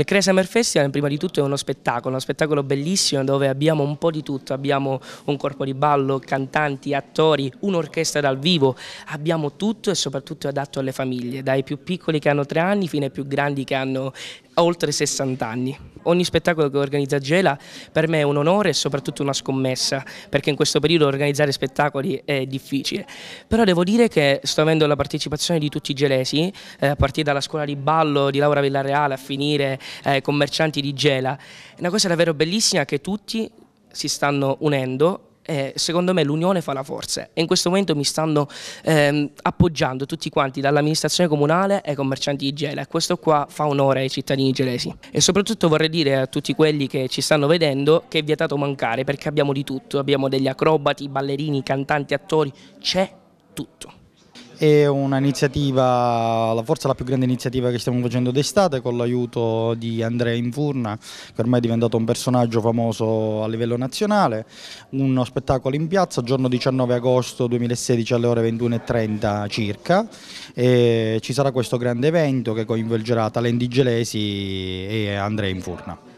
Il Crea Summer Festival prima di tutto è uno spettacolo, uno spettacolo bellissimo dove abbiamo un po' di tutto, abbiamo un corpo di ballo, cantanti, attori, un'orchestra dal vivo, abbiamo tutto e soprattutto è adatto alle famiglie, dai più piccoli che hanno tre anni fino ai più grandi che hanno oltre 60 anni. Ogni spettacolo che organizza Gela per me è un onore e soprattutto una scommessa, perché in questo periodo organizzare spettacoli è difficile. Però devo dire che sto avendo la partecipazione di tutti i gelesi, eh, a partire dalla scuola di ballo di Laura Villareale a finire eh, commercianti di Gela. È una cosa davvero bellissima che tutti si stanno unendo eh, secondo me l'unione fa la forza e in questo momento mi stanno ehm, appoggiando tutti quanti dall'amministrazione comunale ai commercianti di Gela e questo qua fa onore ai cittadini gelesi e soprattutto vorrei dire a tutti quelli che ci stanno vedendo che è vietato mancare perché abbiamo di tutto, abbiamo degli acrobati, ballerini, cantanti, attori, c'è tutto. È un'iniziativa, forse la più grande iniziativa che stiamo facendo d'estate con l'aiuto di Andrea Infurna, che ormai è diventato un personaggio famoso a livello nazionale. Uno spettacolo in piazza, giorno 19 agosto 2016 alle ore 21.30 circa. E ci sarà questo grande evento che coinvolgerà talenti gelesi e Andrea Infurna.